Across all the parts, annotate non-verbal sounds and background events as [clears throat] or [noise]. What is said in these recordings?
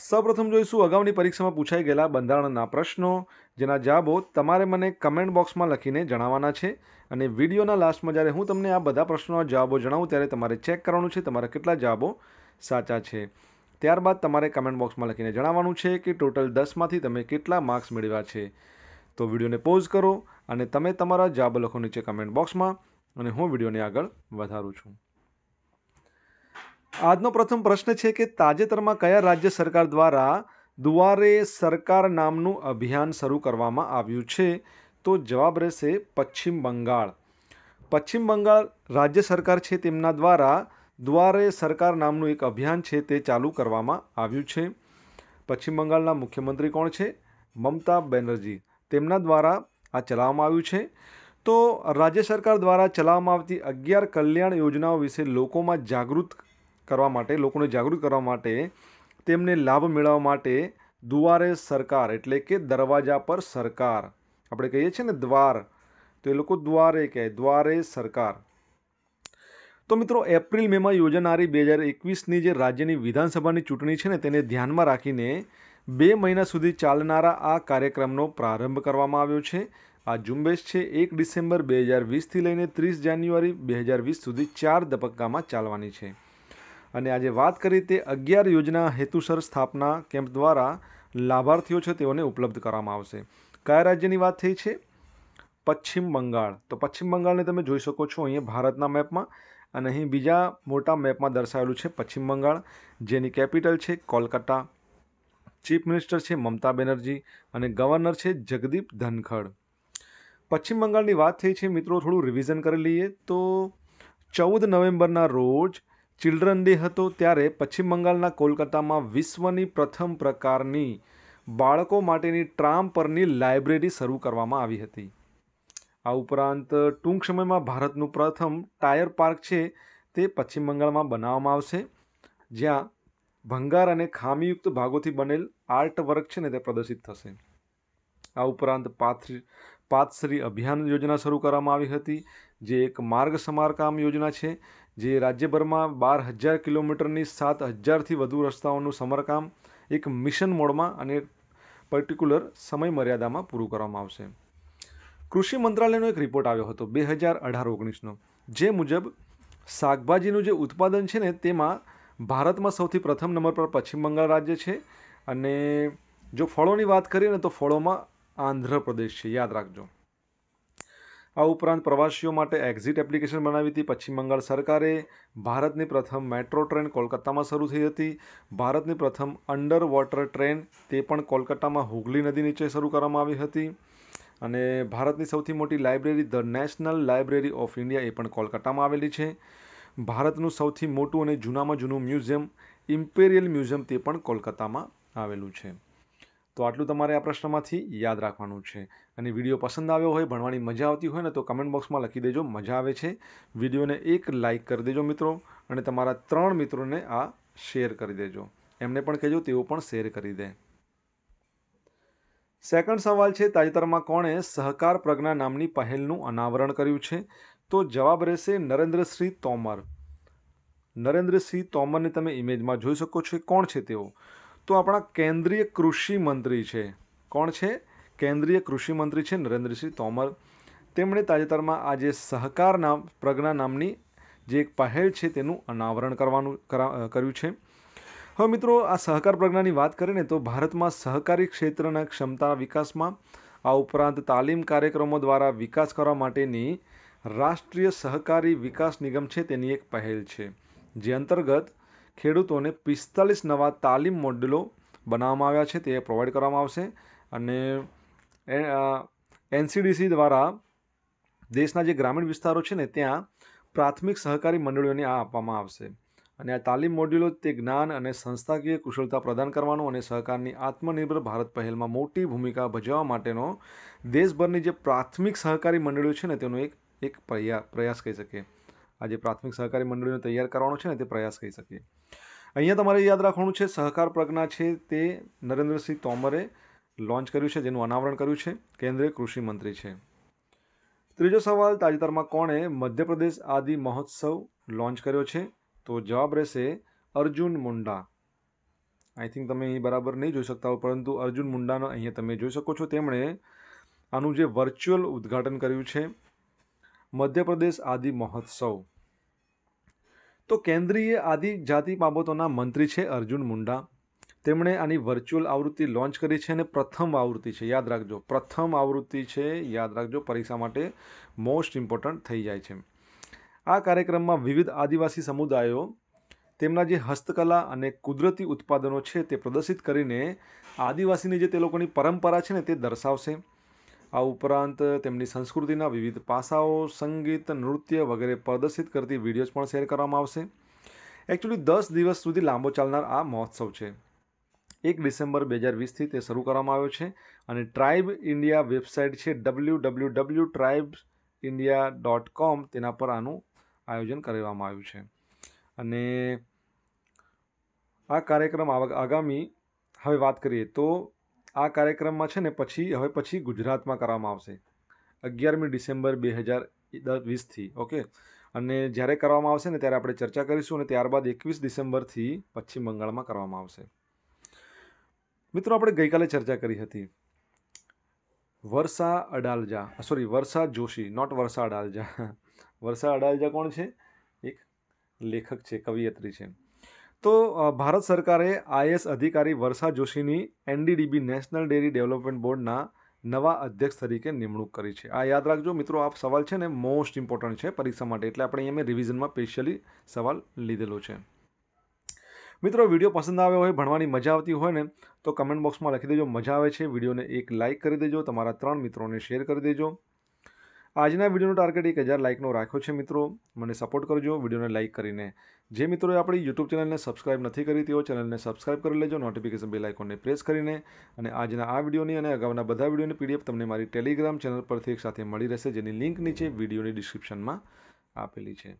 સૌપ્રથમ જોઈશું અગાઉની પરીક્ષામાં પૂછાઈ ગયેલા બંધારણના પ્રશ્નો જેના જવાબો તમારે મને કમેન્ટ બોક્સમાં લખીને જણાવવાના છે અને વિડીયોના લાસ્ટમાં જ્યારે હું તમને આ બધા પ્રશ્નોના જવાબો જણાવું ત્યારે તમારે ચેક કરવાનું છે તમારા કેટલા જવાબો સાચા છે ત્યારબાદ તમારે કમેન્ટ બોક્સમાં લખીને જણાવવાનું છે કે ટોટલ દસમાંથી તમે કેટલા માર્ક્સ મેળવ્યા છે તો વિડીયોને પોઝ કરો અને તમે તમારા જવાબો લખો નીચે કમેન્ટ બોક્સમાં અને હું વિડીયોને આગળ વધારું છું આજનો પ્રથમ પ્રશ્ન છે કે તાજેતરમાં કયા રાજ્ય સરકાર દ્વારા દુવારે સરકાર નામનું અભિયાન શરૂ કરવામાં આવ્યું છે તો જવાબ રહેશે પશ્ચિમ બંગાળ પશ્ચિમ બંગાળ રાજ્ય સરકાર છે તેમના દ્વારા દ્વારે સરકાર નામનું એક અભિયાન છે તે ચાલુ કરવામાં આવ્યું છે પશ્ચિમ બંગાળના મુખ્યમંત્રી કોણ છે મમતા બેનર્જી તેમના દ્વારા આ ચલાવવામાં આવ્યું છે તો રાજ્ય સરકાર દ્વારા ચલાવવામાં આવતી અગિયાર કલ્યાણ યોજનાઓ વિશે લોકોમાં જાગૃત કરવા માટે લોકોને જાગૃત કરવા માટે તેમને લાભ મેળવવા માટે દુવારે સરકાર એટલે કે દરવાજા પર સરકાર આપણે કહીએ છીએ ને દ્વાર તો એ લોકો દ્વારે કહે દ્વારે સરકાર તો મિત્રો એપ્રિલ મેમાં યોજાનારી બે હજાર એકવીસની જે રાજ્યની વિધાનસભાની ચૂંટણી છે ને તેને ધ્યાનમાં રાખીને બે મહિના સુધી ચાલનારા આ કાર્યક્રમનો પ્રારંભ કરવામાં આવ્યો છે આ ઝુંબેશ છે એક ડિસેમ્બર બે હજાર વીસથી લઈને ત્રીસ જાન્યુઆરી બે હજાર વીસ સુધી ચાર તબક્કામાં ચાલવાની છે અને આજે વાત કરી તે અગિયાર યોજના હેતુસર સ્થાપના કેમ્પ દ્વારા લાભાર્થીઓ છે તેઓને ઉપલબ્ધ કરવામાં આવશે કયા રાજ્યની વાત થઈ છે પશ્ચિમ બંગાળ તો પશ્ચિમ બંગાળને તમે જોઈ શકો છો અહીંયા ભારતના મેપમાં અને અહીં બીજા મોટા મેપમાં દર્શાવેલું છે પશ્ચિમ બંગાળ જેની કેપિટલ છે કોલકાતા ચીફ મિનિસ્ટર છે મમતા બેનર્જી અને ગવર્નર છે જગદીપ ધનખડ પશ્ચિમ બંગાળની વાત થઈ છે મિત્રો થોડું રિવિઝન કરી લઈએ તો ચૌદ નવેમ્બરના રોજ ચિલ્ડ્રન ડે હતો ત્યારે પશ્ચિમ બંગાળના કોલકાતામાં વિશ્વની પ્રથમ પ્રકારની બાળકો માટેની ટ્રામ પરની લાઇબ્રેરી શરૂ કરવામાં આવી હતી આ ઉપરાંત ટૂંક સમયમાં ભારતનું પ્રથમ ટાયર પાર્ક છે તે પશ્ચિમ બંગાળમાં બનાવવામાં આવશે જ્યાં ભંગાર અને ખામીયુક્ત ભાગોથી બનેલ આર્ટ વર્ક છે ને તે પ્રદર્શિત થશે આ ઉપરાંત પાથ પાથશ્રી અભિયાન યોજના શરૂ કરવામાં આવી હતી જે એક માર્ગ સમારકામ યોજના છે જે રાજ્યભરમાં બાર હજાર કિલોમીટરની સાત હજારથી વધુ રસ્તાઓનું સમરકામ એક મિશન મોડમાં અને પર્ટિક્યુલર સમય મર્યાદામાં પૂરું કરવામાં આવશે કૃષિ મંત્રાલયનો એક રિપોર્ટ આવ્યો હતો બે હજાર અઢાર ઓગણીસનો જે મુજબ શાકભાજીનું જે ઉત્પાદન છે ને તેમાં ભારતમાં સૌથી પ્રથમ નંબર પર પશ્ચિમ બંગાળ રાજ્ય છે અને જો ફળોની વાત કરીએ ને તો ફળોમાં આંધ્રપ્રદેશ છે યાદ રાખજો આ ઉપરાંત પ્રવાસીઓ માટે એક્ઝિટ એપ્લિકેશન બનાવી હતી પશ્ચિમ બંગાળ સરકારે ભારતની પ્રથમ મેટ્રો ટ્રેન કોલકાતામાં શરૂ થઈ હતી ભારતની પ્રથમ અંડર વોટર ટ્રેન તે પણ કોલકાતામાં હુગલી નદી નીચે શરૂ કરવામાં આવી હતી અને ભારતની સૌથી મોટી library the national library of India એ પણ કોલકાતામાં આવેલી છે ભારતનું સૌથી મોટું અને જૂનામાં જૂનું મ્યુઝિયમ ઇમ્પેરિયલ મ્યુઝિયમ તે પણ કોલકાતામાં આવેલું છે તો આટલું તમારે આ પ્રશ્નમાંથી યાદ રાખવાનું છે અને વિડીયો પસંદ આવ્યો હોય ભણવાની મજા આવતી હોય ને તો કમેન્ટ બોક્સમાં લખી દેજો મજા આવે છે વિડીયોને એક લાઇક કરી દેજો મિત્રો અને તમારા ત્રણ મિત્રોને આ શેર કરી દેજો એમને પણ કહેજો તેઓ પણ શેર કરી દે સેકન્ડ સવાલ છે તાજેતરમાં કોણે સહકાર પ્રજ્ઞા નામની પહેલનું અનાવરણ કર્યું છે તો જવાબ રહેશે નરેન્દ્રસિંહ તોમર નરેન્દ્રસિંહ તોમરને તમે ઇમેજમાં જોઈ શકો છો કોણ છે તેઓ તો આપણા કેન્દ્રીય કૃષિ મંત્રી છે કોણ છે કેન્દ્રીય કૃષિ મંત્રી છે નરેન્દ્રસિંહ તોમર તેમણે તાજેતરમાં આજે સહકાર નામ પ્રજ્ઞા નામની જે એક પહેલ છે તેનું અનાવરણ કરવાનું કર્યું છે હવે મિત્રો આ સહકાર પ્રજ્ઞાની વાત કરીને તો ભારતમાં સહકારી ક્ષેત્રના ક્ષમતા વિકાસમાં આ ઉપરાંત તાલીમ કાર્યક્રમો દ્વારા વિકાસ કરવા માટેની રાષ્ટ્રીય સહકારી વિકાસ નિગમ છે તેની એક પહેલ છે જે અંતર્ગત ખેડૂતોને પિસ્તાલીસ નવા તાલીમ મોડ્યુલો બનાવવામાં આવ્યા છે તે પ્રોવાઈડ કરવામાં આવશે અને એનસીડીસી દ્વારા દેશના જે ગ્રામીણ વિસ્તારો છે ને ત્યાં પ્રાથમિક સહકારી મંડળીઓને આ આપવામાં આવશે અને આ તાલીમ મોડ્યુલો તે જ્ઞાન અને સંસ્થાકીય કુશળતા પ્રદાન કરવાનું અને સહકારની આત્મનિર્ભર ભારત પહેલમાં મોટી ભૂમિકા ભજવવા માટેનો દેશભરની જે પ્રાથમિક સહકારી મંડળીઓ છે ને તેનો એક એક પ્રયાસ કહી શકીએ આ જે પ્રાથમિક સહકારી મંડળીઓને તૈયાર કરવાનો છે ને તે પ્રયાસ કરી શકીએ અહીંયા તમારે યાદ રાખવાનું છે સહકાર પ્રજ્ઞા છે તે નરેન્દ્રસિંહ તોમરે લોન્ચ કર્યું છે જેનું અનાવરણ કર્યું છે કેન્દ્રીય કૃષિ મંત્રી છે ત્રીજો સવાલ તાજેતરમાં કોણે મધ્યપ્રદેશ આદિ મહોત્સવ લોન્ચ કર્યો છે તો જવાબ રહેશે અર્જુન મુંડા આઈ થિંક તમે અહીં બરાબર નહીં જોઈ શકતા હો પરંતુ અર્જુન મુંડાનો અહીંયા તમે જોઈ શકો છો તેમણે આનું જે વર્ચ્યુઅલ ઉદ્ઘાટન કર્યું છે મધ્યપ્રદેશ આદિ મહોત્સવ તો કેન્દ્રીય આદિજાતિ બાબતોના મંત્રી છે અર્જુન મુંડા તેમણે આની વર્ચ્યુઅલ આવૃત્તિ લોન્ચ કરી છે અને પ્રથમ આવૃત્તિ છે યાદ રાખજો પ્રથમ આવૃત્તિ છે યાદ રાખજો પરીક્ષા માટે મોસ્ટ ઇમ્પોર્ટન્ટ થઈ જાય છે આ કાર્યક્રમમાં વિવિધ આદિવાસી સમુદાયો તેમના જે હસ્તકલા અને કુદરતી ઉત્પાદનો છે તે પ્રદર્શિત કરીને આદિવાસીની જે તે લોકોની પરંપરા છે ને તે દર્શાવશે આ ઉપરાંત તેમની સંસ્કૃતિના વિવિધ પાસાઓ સંગીત નૃત્ય વગેરે પ્રદર્શિત કરતી વિડીયોઝ પણ શેર કરવામાં આવશે એકચ્યુઅલી દસ દિવસ સુધી લાંબો ચાલનાર આ મહોત્સવ છે એક ડિસેમ્બર બે હજાર વીસથી તે શરૂ કરવામાં આવ્યો છે અને ટ્રાઇબ ઇન્ડિયા વેબસાઇટ છે W W W tribe India dot com તેના પર આનું આયોજન કરવામાં આવ્યું છે અને આ કાર્યક્રમ આગામી હવે વાત કરીએ તો આ કાર્યક્રમમાં છે ને પછી હવે પછી ગુજરાતમાં કરવામાં આવશે અગિયારમી ડિસેમ્બર બે હજાર વીસથી ઓકે અને જ્યારે કરવામાં આવશે ને ત્યારે આપણે ચર્ચા કરીશું અને ત્યારબાદ એકવીસ ડિસેમ્બરથી પશ્ચિમ બંગાળમાં કરવામાં આવશે મિત્રો આપણે ગઈકાલે ચર્ચા કરી હતી વર્ષા અડાલજા સોરી વર્ષા જોશી નોટ વર્ષા અડાલજા [laughs] વર્ષા અડાલજા કોણ છે એક લેખક છે કવિયત્રી છે તો ભારત સરકારે આઈએસ અધિકારી વર્ષા જોશીની એનડીડીબી નેશનલ ડેરી ડેવલપમેન્ટ બોર્ડના નવા અધ્યક્ષ તરીકે નિમણૂક કરી છે આ યાદ રાખજો મિત્રો આ સવાલ છે ને મોસ્ટ ઇમ્પોર્ટન્ટ છે પરીક્ષા માટે એટલે આપણે અહીંયા મેં રિવિઝનમાં સ્પેશિયલી સવાલ લીધેલો છે મિત્રો વિડીયો પસંદ આવ્યો હોય ભણવાની મજા આવતી હોય ને તો કમેન્ટ બોક્સમાં લખી દેજો મજા આવે છે વિડીયોને એક લાઇક કરી દેજો તમારા ત્રણ મિત્રોને શેર કરી દેજો આજના વિડીયોનો ટાર્ગેટ એક હજાર લાઇકનો રાખ્યો છે મિત્રો મને સપોર્ટ કરજો વિડીયોને લાઇક કરીને જે મિત્રોએ આપણી યુટ્યુબ ચેનલને સબસ્ક્રાઇબ નથી કરી તેઓ ચેનલને સબસ્ક્રાઇબ કરી લેજો નોટિફિકેશન બેલ આઇકોનને પ્રેસ કરીને અને આજના આ વિડીયોની અને અગાઉના બધા વિડીયોની પીડીએફ તમને મારી ટેલિગ્રામ ચેનલ પરથી એકસાથે મળી રહેશે જેની લિંક નીચે વિડીયોની ડિસ્ક્રિપ્શનમાં આપેલી છે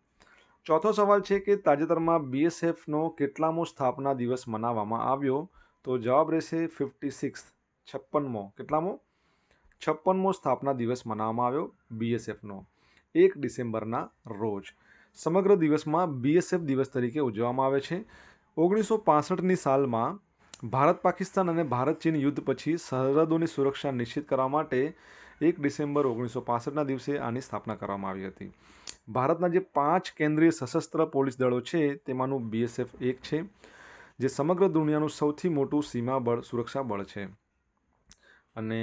ચોથો સવાલ છે કે તાજેતરમાં બીએસએફનો કેટલામો સ્થાપના દિવસ મનાવવામાં આવ્યો તો જવાબ રહેશે ફિફ્ટી સિક્સ છપ્પનમો કેટલામો છપ્પનમો સ્થાપના દિવસ મનાવવામાં આવ્યો બીએસએફનો એક ડિસેમ્બરના રોજ સમગ્ર દિવસમાં બીએસએફ દિવસ તરીકે ઉજવવામાં આવે છે ઓગણીસો પાસઠની સાલમાં ભારત પાકિસ્તાન અને ભારત ચીન યુદ્ધ પછી સરહદોની સુરક્ષા નિશ્ચિત કરવા માટે એક ડિસેમ્બર ઓગણીસો પાસઠના દિવસે આની સ્થાપના કરવામાં આવી હતી ભારતના જે પાંચ કેન્દ્રીય સશસ્ત્ર પોલીસ દળો છે તેમાંનું બીએસએફ એક છે જે સમગ્ર દુનિયાનું સૌથી મોટું સીમા બળ સુરક્ષા બળ છે અને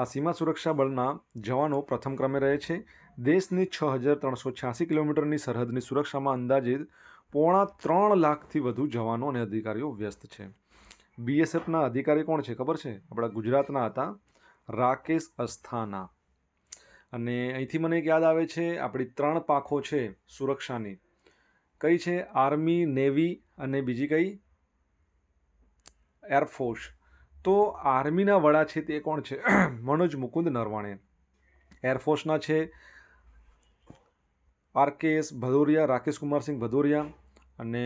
આ સીમા સુરક્ષા બળના જવાનો પ્રથમ ક્રમે રહે છે દેશની છ હજાર ત્રણસો છ્યાસી કિલોમીટરની સરહદની સુરક્ષામાં અંદાજિત પોણા ત્રણ લાખથી વધુ જવાનો અને અધિકારીઓ વ્યસ્ત છે બીએસએફના અધિકારી કોણ છે ખબર છે આપણા ગુજરાતના હતા રાકેશ અસ્થાના અને અહીંથી મને એક યાદ આવે છે આપણી ત્રણ પાખો છે સુરક્ષાની કઈ છે આર્મી નેવી અને બીજી કઈ એરફોર્સ તો આર્મીના વડા છે તે કોણ છે [clears throat] મનોજ મુકુંદ નરવાણે એરફોર્સના છે કે આરકેએસ ભદૌરિયા રાકેશકુમારસિંહ ભદૌરિયા અને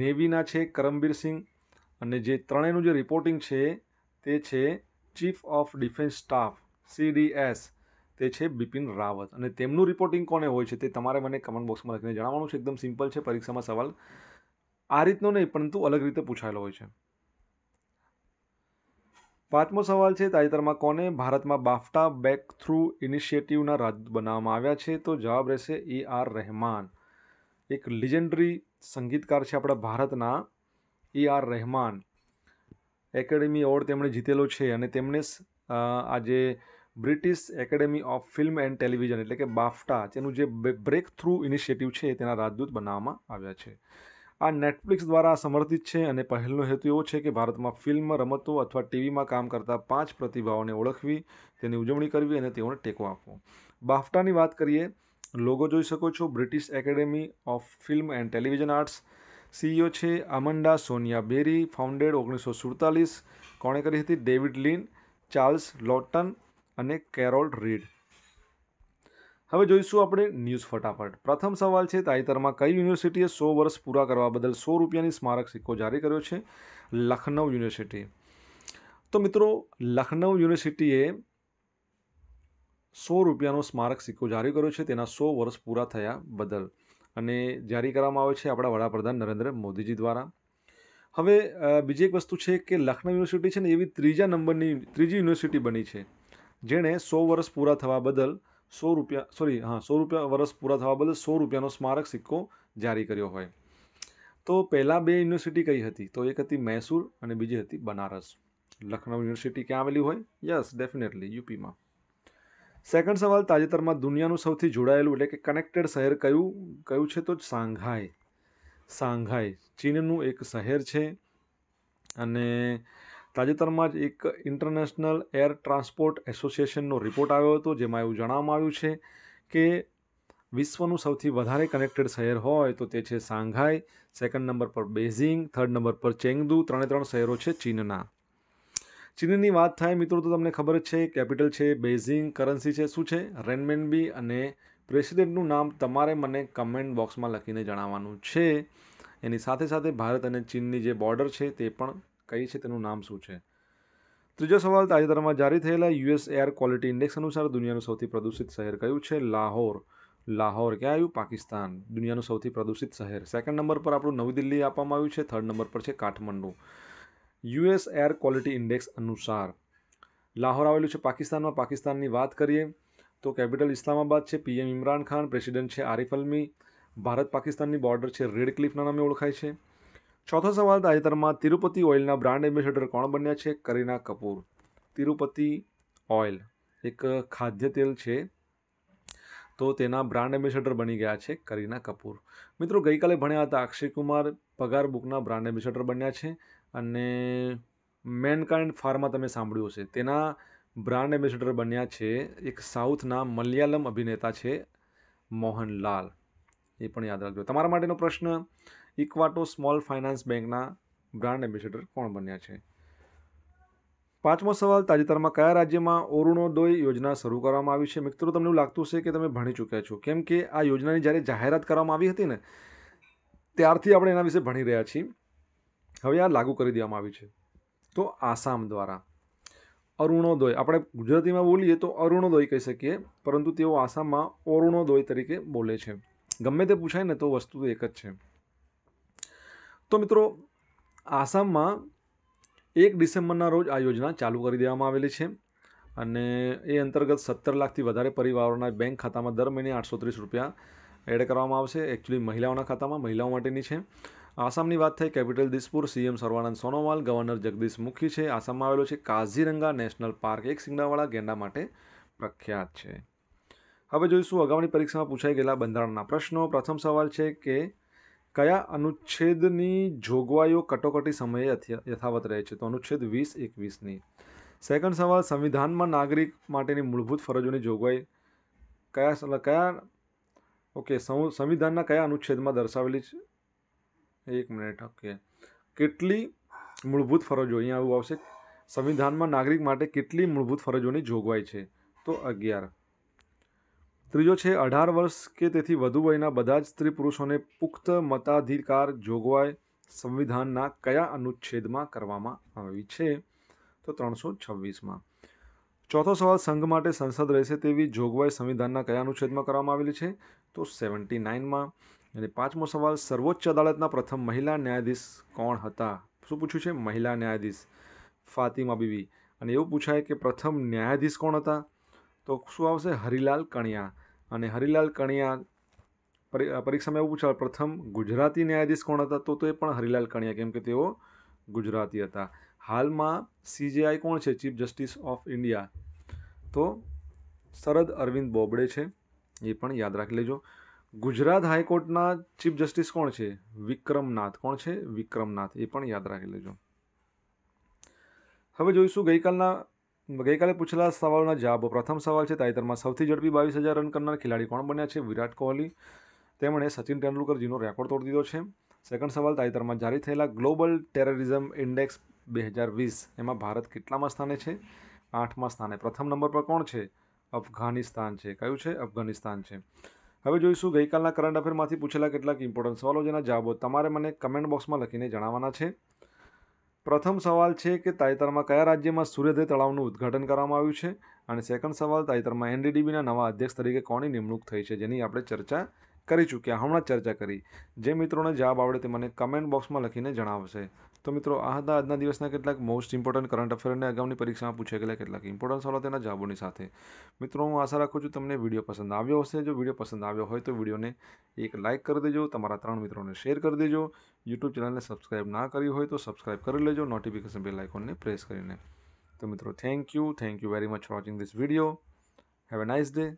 નેવીના છે કરમબીરસિંહ અને જે ત્રણેયનું જે રિપોર્ટિંગ છે તે છે chief of defence staff CDS તે છે બિપિન રાવત અને તેમનું રિપોર્ટિંગ કોને હોય છે તે તમારે મને કમેન્ટ બોક્સમાં લખીને જણાવવાનું છે એકદમ સિમ્પલ છે પરીક્ષામાં સવાલ આ રીતનો નહીં પરંતુ અલગ રીતે પૂછાયેલો હોય છે પાંચમો સવાલ છે તાજેતરમાં કોને ભારતમાં બાફટા બેક થ્રુ ઇનિશિયેટિવના રાજદૂત બનાવવામાં આવ્યા છે તો જવાબ રહેશે એ આર રહેમાન એક લિજેન્ડરી સંગીતકાર છે આપણા ભારતના A R Rahman academy award તેમણે જીતેલો છે અને તેમણે આજે British academy of film and television એટલે કે બાફટા તેનું જે બ્રેક થ્રુ ઇનિશિયેટિવ છે તેના રાજદૂત બનાવવામાં આવ્યા છે આ નેટફ્લિક્સ દ્વારા સમર્થિત છે અને પહેલનો હેતુ એવો છે કે ભારતમાં ફિલ્મ રમતો અથવા ટીવીમાં કામ કરતા પાંચ પ્રતિભાઓને ઓળખવી તેની ઉજવણી કરવી અને તેઓને ટેકો આપવો બાફટાની વાત કરીએ લોગો જોઈ શકો છો British academy of film and television arts CEO છે અમંડા સોનિયા બેરી ફાઉન્ડેડ ઓગણીસો સુડતાલીસ કોણે કરી હતી ડેવિડ લિન ચાર્લ્સ લોટન અને કેરોલ રીડ હવે જોઈશું આપણે ન્યૂઝ ફટાફટ પ્રથમ સવાલ છે તાજેતરમાં કઈ યુનિવર્સિટીએ સો વર્ષ પૂરા કરવા બદલ સો રૂપિયાની સ્મારક સિક્કો જારી કર્યો છે લખનઉ યુનિવર્સિટી તો મિત્રો લખનઉ યુનિવર્સિટીએ સો રૂપિયાનો સ્મારક સિક્કો જારી કર્યો છે તેના સો વર્ષ પૂરા થયા બદલ અને જારી કરવામાં આવે છે આપણા વડાપ્રધાન નરેન્દ્ર મોદીજી દ્વારા હવે બીજી એક વસ્તુ છે કે લખનઉ યુનિવર્સિટી છે ને એવી ત્રીજા નંબરની ત્રીજી યુનિવર્સિટી બની છે જેણે સો વર્ષ પૂરા થવા બદલ સો રૂપિયા સોરી હા સો રૂપિયા વર્ષ પૂરા થવા બદલ સો રૂપિયાનો સ્મારક સિક્કો જારી કર્યો હોય તો પહેલાં બે યુનિવર્સિટી કઈ હતી તો એક હતી મૈસૂર અને બીજી હતી બનારસ લખનઉ યુનિવર્સિટી ક્યાં આવેલી હોય યસ ડેફિનેટલી યુપીમાં સેકન્ડ સવાલ તાજેતરમાં દુનિયાનું સૌથી જોડાયેલું એટલે કે કનેક્ટેડ શહેર કયું કયું છે તો સાંઘાઈ સાંઘાઈ ચીનનું એક શહેર છે અને તાજેતરમાં જ એક ઇન્ટરનેશનલ એર ટ્રાન્સપોર્ટ એસોસિએશનનો રિપોર્ટ આવ્યો હતો જેમાં એવું જણાવવામાં આવ્યું છે કે વિશ્વનું સૌથી વધારે કનેક્ટેડ શહેર હોય તો તે છે સાંઘાઈ સેકન્ડ નંબર પર બેઝિંગ થર્ડ નંબર પર ચેંગદુ ત્રણે ત્રણ શહેરો છે ચીનના ચીનની વાત થાય મિત્રો તો તમને ખબર છે કેપિટલ છે બેઝિંગ કરન્સી છે શું છે રેનમેન બી અને પ્રેસિડેન્ટનું નામ તમારે મને કમેન્ટ બોક્સમાં લખીને જણાવવાનું છે એની સાથે સાથે ભારત અને ચીનની જે બોર્ડર છે તે પણ કઈ છે તેનું નામ શું છે ત્રીજો સવાલ તાજેતરમાં જારી થયેલા યુએસ એર ક્વોલિટી ઇન્ડેક્સ અનુસાર દુનિયાનું સૌથી પ્રદૂષિત શહેર કયું છે લાહોર લાહોર ક્યાં આવ્યું પાકિસ્તાન દુનિયાનું સૌથી પ્રદૂષિત શહેર સેકન્ડ નંબર પર આપણું નવી દિલ્હી આપવામાં આવ્યું છે થર્ડ નંબર પર છે Kathmandu US air quality index અનુસાર લાહોર આવેલું છે પાકિસ્તાનમાં પાકિસ્તાનની વાત કરીએ તો કેપિટલ ઇસ્લામાબાદ છે પીએમ ઇમરાન ખાન પ્રેસિડેન્ટ છે આરિફ અલમી ભારત પાકિસ્તાનની બોર્ડર છે રેડ ક્લિફના નામે ઓળખાય છે ચોથો સવાલ તાજેતરમાં તિરુપતિ ઓઇલના બ્રાન્ડ એમ્બેસેડર કોણ બન્યા છે કરીના કપૂર તિરુપતિ ઓઇલ એક ખાદ્ય તેલ છે તો તેના બ્રાન્ડ એમ્બેસેડર બની ગયા છે કરીના કપૂર મિત્રો ગઈકાલે ભણ્યા હતા અક્ષય કુમાર પગાર બુકના બ્રાન્ડ એમ્બેસેડર બન્યા છે અને મેનકાઇન્ડ ફાર્મા તમે સાંભળ્યું હશે તેના બ્રાન્ડ એમ્બેસેડર બન્યા છે એક સાઉથના મલયાલમ અભિનેતા છે મોહનલાલ એ પણ યાદ રાખજો તમારા માટેનો પ્રશ્ન ઇક્વાટો સ્મોલ ફાઇનાન્સ બેંકના બ્રાન્ડ એમ્બેસેડર કોણ બન્યા છે પાંચમો સવાલ તાજેતરમાં કયા રાજ્યમાં અરુણોદય યોજના શરૂ કરવામાં આવી છે મિત્રો તમને એવું લાગતું છે કે તમે ભણી ચૂક્યા છો કેમ કે આ યોજનાની જ્યારે જાહેરાત કરવામાં આવી હતી ને ત્યારથી આપણે એના વિશે ભણી રહ્યા છીએ હવે આ લાગુ કરી દેવામાં આવી છે તો આસામ દ્વારા અરુણોદય આપણે ગુજરાતીમાં બોલીએ તો અરુણોદય કહી શકીએ પરંતુ તેઓ આસામમાં અરુણોદય તરીકે બોલે છે ગમે તે પૂછાય ને તો વસ્તુ એક જ છે તો મિત્રો આસામમાં એક ડિસેમ્બરના રોજ આ યોજના ચાલુ કરી દેવામાં આવેલી છે અને એ અંતર્ગત સત્તર લાખથી વધારે પરિવારોના બેંક ખાતામાં દર મહિને આઠસો ત્રીસ રૂપિયા એડ કરવામાં આવશે એકચ્યુઅલી મહિલાઓના ખાતામાં મહિલાઓ માટેની છે આસામની વાત થઈ capital Dispur CM Sarbananda Sonowal governor Jagdish Mukhi છે આસામમાં આવેલો છે કાઝીરંગા નેશનલ પાર્ક એક સિંગડાવાળા ગેંડા માટે પ્રખ્યાત છે હવે જોઈશું અગાઉની પરીક્ષામાં પૂછાઈ ગયેલા બંધારણના પ્રશ્નો પ્રથમ સવાલ છે કે કયા અનુચ્છેદની જોગવાઈઓ કટોકટી સમયે યથાવત રહે છે તો અનુચ્છેદ વીસ એકવીસની સેકન્ડ સવાલ સંવિધાનમાં નાગરિક માટેની મૂળભૂત ફરજોની જોગવાઈ કયા કયા ઓકે સંવિધાનના કયા અનુચ્છેદમાં દર્શાવેલી છે એક મિનિટ ઓકે કેટલી મૂળભૂત ફરજો અહીંયા આવું આવશે સંવિધાનમાં નાગરિક માટે કેટલી મૂળભૂત ફરજોની જોગવાઈ છે તો અગિયાર ત્રીજો છે અઢાર વર્ષ કે તેથી વધુ વયના બધા જ સ્ત્રી પુરુષોને પુખ્ત મતાધિકાર જોગવાઈ સંવિધાનના કયા અનુચ્છેદમાં કરવામાં આવી છે તો ત્રણસો છવ્વીસમાં ચોથો સવાલ સંઘ માટે સંસદ રહેશે તેવી જોગવાઈ સંવિધાનના કયા અનુચ્છેદમાં કરવામાં આવેલી છે તો સેવન્ટી નાઇનમાં અને પાંચમો સવાલ સર્વોચ્ચ અદાલતના પ્રથમ મહિલા ન્યાયાધીશ કોણ હતા શું પૂછ્યું છે મહિલા ન્યાયાધીશ ફાતિમા બીવી અને એવું પૂછાય કે પ્રથમ ન્યાયાધીશ કોણ હતા તો શું આવશે હરિલાલ કણિયા અને હરિલાલ કણિયા પરીક્ષામાં એવું પૂછાય પ્રથમ ગુજરાતી ન્યાયાધીશ કોણ હતા તો તો એ પણ હરિલાલ કણિયા કેમ કે તેઓ ગુજરાતી હતા હાલમાં સીજેઆઈ કોણ છે ચીફ જસ્ટિસ ઓફ ઇન્ડિયા તો શરદ અરવિંદ બોબડે છે એ પણ યાદ રાખી લેજો ગુજરાત હાઈકોર્ટના ચીફ જસ્ટિસ કોણ છે વિક્રમનાથ કોણ છે વિક્રમનાથ એ પણ યાદ રાખી લેજો હવે જોઈશું ગઈકાલના ગઈકાલે પૂછેલા સવાલોના જવાબો પ્રથમ સવાલ છે તાજેતરમાં સૌથી ઝડપી બાવીસ હજાર રન કરનાર ખેલાડી કોણ બન્યા છે વિરાટ કોહલી તેમણે સચિન તેંડુલકરજીનો રેકોર્ડ તોડી દીધો છે સેકન્ડ સવાલ તાજેતરમાં જારી થયેલા ગ્લોબલ ટેરરિઝમ ઇન્ડેક્સ બે હજાર વીસ એમાં ભારત કેટલામાં સ્થાને છે આઠમા સ્થાને પ્રથમ નંબર પર કોણ છે અફઘાનિસ્તાન છે કયું છે અફઘાનિસ્તાન છે હવે જોઈશું ગઈકાલના કરંટ અફેરમાંથી પૂછેલા કેટલાક ઇમ્પોર્ટન્ટ સવાલો જેના જવાબો તમારે મને કમેન્ટ બોક્સમાં લખીને જણાવવાના છે પ્રથમ સવાલ છે કે તાજેતરમાં કયા રાજ્યમાં સૂર્યોદય તળાવનું ઉદ્ઘાટન કરવામાં આવ્યું છે અને સેકન્ડ સવાલ તાજેતરમાં એનડીડીબીના નવા અધ્યક્ષ તરીકે કોની નિમણૂક થઈ છે જેની આપણે ચર્ચા કરી ચૂક્યા હમણાં ચર્ચા કરી જે મિત્રોને જવાબ આવડે તે મને કમેન્ટ બોક્સમાં લખીને જણાવશે તો મિત્રો આ હતા આજના દિવસના કેટલાક મોસ્ટ ઇમ્પોર્ટન્ટ કરંટ અફેરને અગાઉની પરીક્ષામાં પૂછાઈ ગયેલા કેટલાક ઇમ્પોર્ટન્ટ સવાલો તેના જવાબોની સાથે મિત્રો હું આશા રાખું છું તમને વિડીયો પસંદ આવ્યો હશે જો વિડીયો પસંદ આવ્યો હોય તો વિડીયોને એક લાઇક કરી દેજો તમારા ત્રણ મિત્રોને શેર કરી દેજો યુટ્યુબ ચેનલને સબસ્ક્રાઇબ ના કરી હોય તો સબસ્ક્રાઇબ કરી લેજો નોટિફિકેશન બે આઇકોનને પ્રેસ કરીને તો મિત્રો thank you thank you very much for watching this video have a nice day